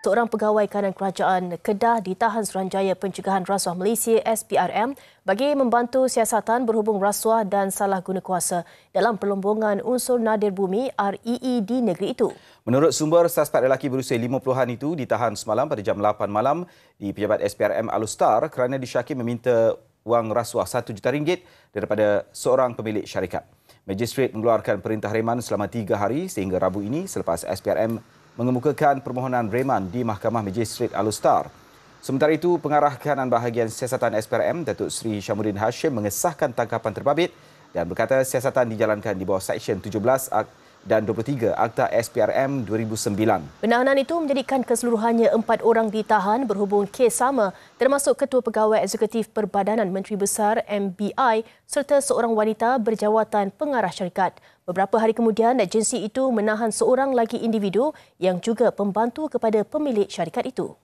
Seorang pegawai kanan kerajaan Kedah ditahan Suruhanjaya Pencegahan Rasuah Malaysia SPRM bagi membantu siasatan berhubung rasuah dan salah guna kuasa dalam perlombongan unsur nadir bumi REE e di negeri itu. Menurut sumber, suspek lelaki berusia 50-an itu ditahan semalam pada jam 8 malam di pejabat SPRM Alustar kerana disyaki meminta wang rasuah RM1 juta ringgit daripada seorang pemilik syarikat. Magistrate mengeluarkan perintah reman selama tiga hari sehingga Rabu ini selepas SPRM mengemukakan permohonan reman di Mahkamah Majistret Alustar. Sementara itu, pengarah kanan bahagian siasatan SPRM, Datuk Seri Syamudin Hashim mengesahkan tangkapan terbabit dan berkata siasatan dijalankan di bawah Seksyen 17 Akta dan 23 Akta SPRM 2009. Penahanan itu menjadikan keseluruhannya empat orang ditahan berhubung kes sama termasuk Ketua Pegawai Eksekutif Perbadanan Menteri Besar MBI serta seorang wanita berjawatan pengarah syarikat. Beberapa hari kemudian, agensi itu menahan seorang lagi individu yang juga pembantu kepada pemilik syarikat itu.